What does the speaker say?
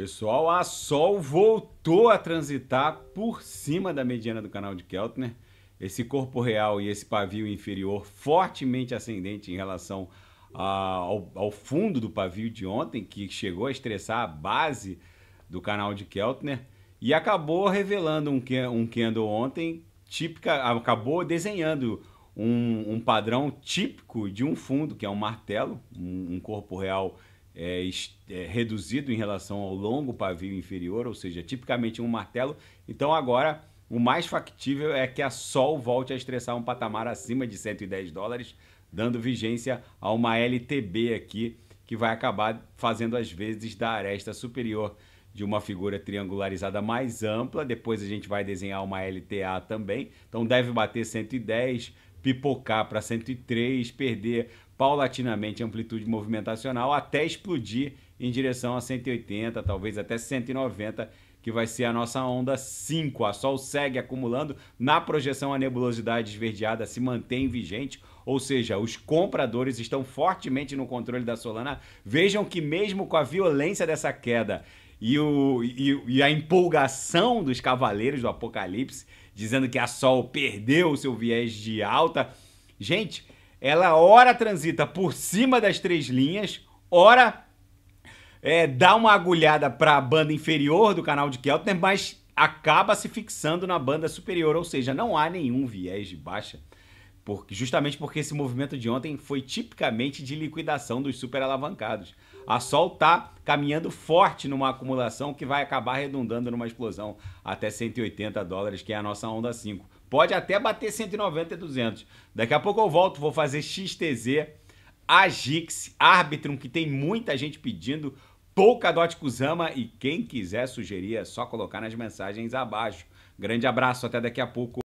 Pessoal, a Sol voltou a transitar por cima da mediana do canal de Keltner. Esse corpo real e esse pavio inferior fortemente ascendente em relação a, ao, ao, fundo do pavio de ontem, que chegou a estressar a base do canal de Keltner e acabou revelando um, um candle ontem típica, acabou desenhando um, um padrão típico de um fundo, que é um martelo, um, um corpo real é, é, reduzido em relação ao longo pavio inferior, ou seja, tipicamente um martelo. Então agora o mais factível é que a Sol volte a estressar um patamar acima de 110 dólares, dando vigência a uma LTB aqui que vai acabar fazendo as vezes da aresta superior de uma figura triangularizada mais ampla. Depois a gente vai desenhar uma LTA também. Então deve bater 110, pipocar para 103, perder paulatinamente amplitude movimentacional até explodir em direção a 180, talvez até 190, que vai ser a nossa onda 5. A Sol segue acumulando, na projeção a nebulosidade esverdeada se mantém vigente, ou seja, os compradores estão fortemente no controle da Solana. Vejam que mesmo com a violência dessa queda e, o, e, e a empolgação dos cavaleiros do apocalipse, dizendo que a Sol perdeu o seu viés de alta, gente, ela ora transita por cima das três linhas, ora é, dá uma agulhada para a banda inferior do canal de Keltner, mas acaba se fixando na banda superior, ou seja, não há nenhum viés de baixa, porque, justamente porque esse movimento de ontem foi tipicamente de liquidação dos superalavancados. A Sol está caminhando forte numa acumulação que vai acabar redundando numa explosão até 180 dólares, que é a nossa onda 5. Pode até bater 190 e 200. Daqui a pouco eu volto, vou fazer XTZ, Agix, Arbitrum, que tem muita gente pedindo, Polkadot Kuzama e quem quiser sugerir é só colocar nas mensagens abaixo. Grande abraço, até daqui a pouco.